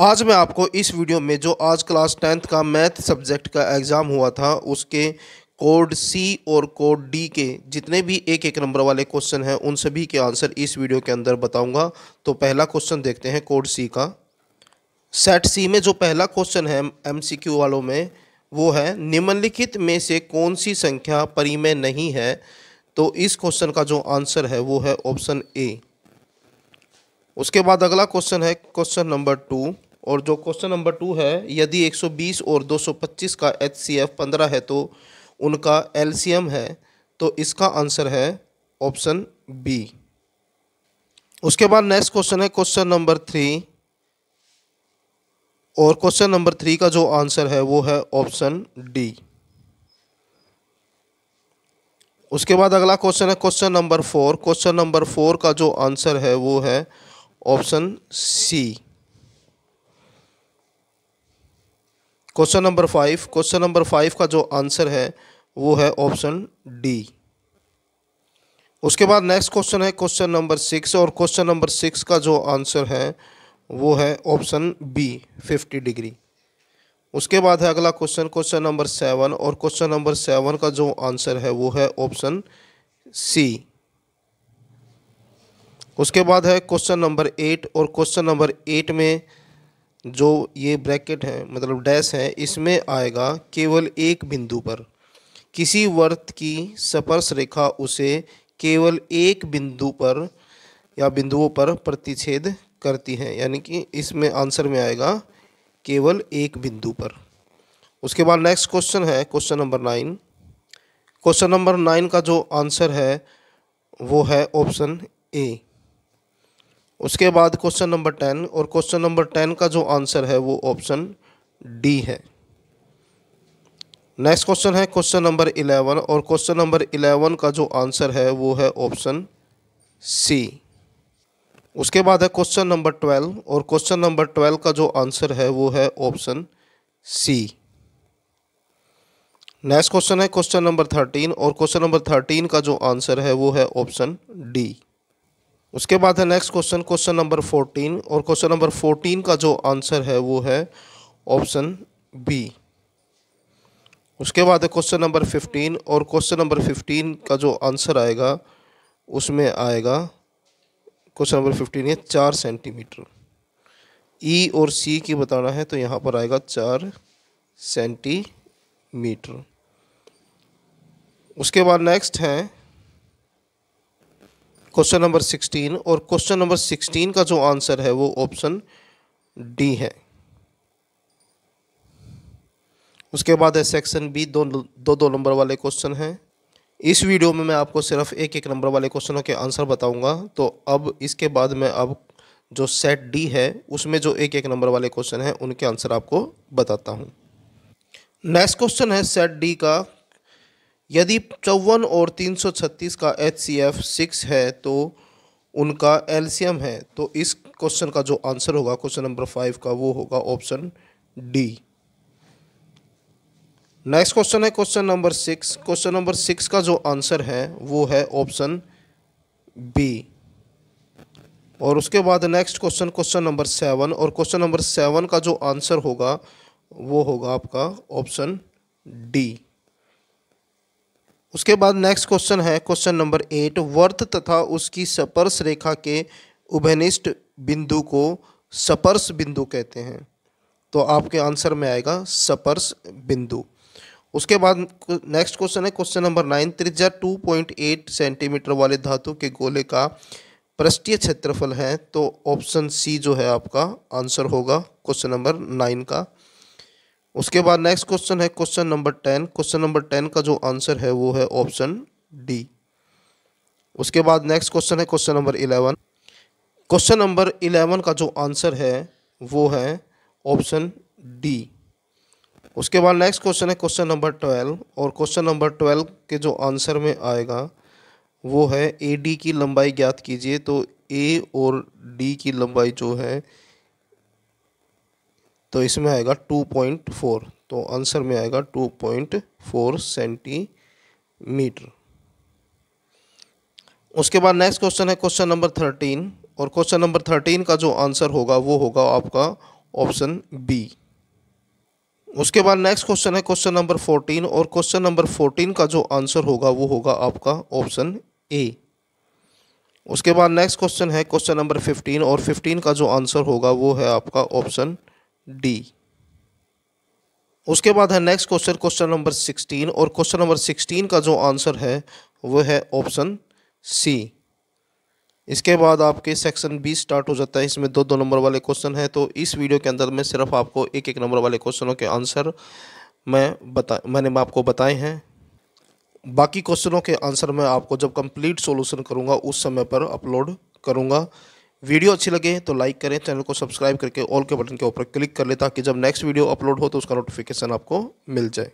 आज मैं आपको इस वीडियो में जो आज क्लास टेंथ का मैथ सब्जेक्ट का एग्ज़ाम हुआ था उसके कोड सी और कोड डी के जितने भी एक एक नंबर वाले क्वेश्चन हैं उन सभी के आंसर इस वीडियो के अंदर बताऊंगा तो पहला क्वेश्चन देखते हैं कोड सी का सेट सी में जो पहला क्वेश्चन है एमसीक्यू वालों में वो है निम्नलिखित में से कौन सी संख्या परिमय नहीं है तो इस क्वेश्चन का जो आंसर है वो है ऑप्शन ए उसके बाद अगला क्वेश्चन है क्वेश्चन नंबर टू और जो क्वेश्चन नंबर टू है यदि 120 और 225 का एच सी एफ पंद्रह है तो उनका एल है तो इसका आंसर है ऑप्शन बी उसके बाद नेक्स्ट क्वेश्चन है क्वेश्चन नंबर थ्री और क्वेश्चन नंबर थ्री का जो आंसर है वो है ऑप्शन डी उसके बाद अगला क्वेश्चन है question number four question number four का जो आंसर है वो है option C question number five question number five का जो आंसर है वो है ऑप्शन डी उसके बाद नेक्स्ट क्वेश्चन है क्वेश्चन नंबर सिक्स और क्वेश्चन नंबर सिक्स का जो आंसर है वो है ऑप्शन बी फिफ्टी डिग्री उसके बाद है अगला क्वेश्चन क्वेश्चन नंबर सेवन और क्वेश्चन नंबर सेवन का जो आंसर है वो है ऑप्शन सी उसके बाद है क्वेश्चन नंबर एट और क्वेश्चन नंबर एट में जो ये ब्रैकेट है मतलब डैश है इसमें आएगा केवल एक बिंदु पर किसी वर्त की स्पर्श रेखा उसे केवल एक बिंदु पर या बिंदुओं पर प्रतिच्छेद करती है यानी कि इसमें आंसर में आएगा केवल एक बिंदु पर उसके बाद नेक्स्ट क्वेश्चन है question number nine question number nine का जो आंसर है वो है ऑप्शन ए उसके बाद क्वेश्चन नंबर टेन और क्वेश्चन नंबर टेन का जो आंसर है वो ऑप्शन डी है नेक्स्ट क्वेश्चन है क्वेश्चन नंबर इलेवन और क्वेश्चन नंबर इलेवन का जो आंसर है वो है ऑप्शन सी उसके बाद है क्वेश्चन नंबर ट्वेल्व और क्वेश्चन नंबर ट्वेल्व का जो आंसर है वो है ऑप्शन सी नेक्स्ट क्वेश्चन है क्वेश्चन नंबर थर्टीन और क्वेश्चन नंबर थर्टीन का जो आंसर है वो है ऑप्शन डी उसके बाद है next question question number fourteen और क्वेश्चन नंबर फोर्टीन का जो आंसर है वो है ऑप्शन बी उसके बाद है क्वेश्चन नंबर फिफ्टीन और क्वेश्चन नंबर फिफ्टीन का जो आंसर आएगा उसमें आएगा क्वेश्चन नंबर फिफ्टीन है चार सेंटीमीटर ई e और सी की बताना है तो यहाँ पर आएगा चार सेंटीमीटर उसके बाद नेक्स्ट है क्वेश्चन नंबर सिक्सटीन और क्वेश्चन नंबर सिक्सटीन का जो आंसर है वो ऑप्शन डी है उसके बाद है सेक्शन बी दो दो दो नंबर वाले क्वेश्चन हैं इस वीडियो में मैं आपको सिर्फ एक एक नंबर वाले क्वेश्चनों के आंसर बताऊंगा तो अब इसके बाद मैं अब जो सेट डी है उसमें जो एक एक नंबर वाले क्वेश्चन हैं उनके आंसर आपको बताता हूं नेक्स्ट क्वेश्चन है सेट डी का यदि चौवन और 336 का एच सी एफ सिक्स है तो उनका एलसीएम है तो इस क्वेश्चन का जो आंसर होगा क्वेश्चन नंबर फाइव का वो होगा ऑप्शन डी नेक्स्ट क्वेश्चन है question number six question number six का जो आंसर है वो है ऑप्शन बी और उसके बाद next question question number seven और क्वेश्चन नंबर सेवन का जो आंसर होगा वो होगा आपका ऑप्शन डी उसके बाद नेक्स्ट क्वेश्चन है क्वेश्चन नंबर एट वर्थ तथा उसकी स्पर्श रेखा के उभनिष्ठ बिंदु को स्पर्श बिंदु कहते हैं तो आपके आंसर में आएगा स्पर्श बिंदु उसके बाद नेक्स्ट क्वेश्चन है क्वेश्चन नंबर नाइन त्रिज्या टू पॉइंट एट सेंटीमीटर वाले धातु के गोले का पृष्ठीय क्षेत्रफल है तो ऑप्शन सी जो है आपका आंसर होगा क्वेश्चन नंबर नाइन का उसके बाद नेक्स्ट क्वेश्चन है question number ten question number ten का जो आंसर है वो है ऑप्शन डी उसके बाद नेक्स्ट क्वेश्चन है question number eleven question number eleven का जो आंसर है वो है ऑप्शन डी उसके बाद नेक्स्ट क्वेश्चन है क्वेश्चन नंबर ट्वेल्व और क्वेश्चन नंबर ट्वेल्व के जो आंसर में आएगा वो है ए डी की लंबाई ज्ञात कीजिए तो ए और डी की लंबाई जो है तो इसमें आएगा टू पॉइंट फोर तो आंसर में आएगा टू पॉइंट फोर सेंटीमीटर उसके बाद नेक्स्ट क्वेश्चन है क्वेश्चन नंबर थर्टीन और क्वेश्चन नंबर थर्टीन का जो आंसर होगा वो होगा आपका ऑप्शन बी उसके बाद नेक्स्ट क्वेश्चन है क्वेश्चन नंबर फोर्टीन और क्वेश्चन नंबर फोर्टीन का जो आंसर होगा वो होगा आपका ऑप्शन ए उसके बाद नेक्स्ट क्वेश्चन है क्वेश्चन नंबर फिफ्टीन और फिफ्टीन का जो आंसर होगा वो है आपका ऑप्शन डी उसके बाद है next question question number sixteen और क्वेश्चन नंबर सिक्सटीन का जो आंसर है वो है ऑप्शन सी इसके बाद आपके सेक्शन बी स्टार्ट हो जाता है इसमें दो दो नंबर वाले क्वेश्चन हैं तो इस वीडियो के अंदर मैं सिर्फ आपको एक एक नंबर वाले क्वेश्चनों के आंसर मैं बता मैंने आपको बताए हैं बाकी क्वेश्चनों के आंसर मैं आपको जब कंप्लीट सॉल्यूशन करूंगा उस समय पर अपलोड करूंगा वीडियो अच्छी लगे तो लाइक करें चैनल को सब्सक्राइब करके ऑल के बटन के ऊपर क्लिक कर लें ताकि जब नेक्स्ट वीडियो अपलोड हो तो उसका नोटिफिकेशन आपको मिल जाए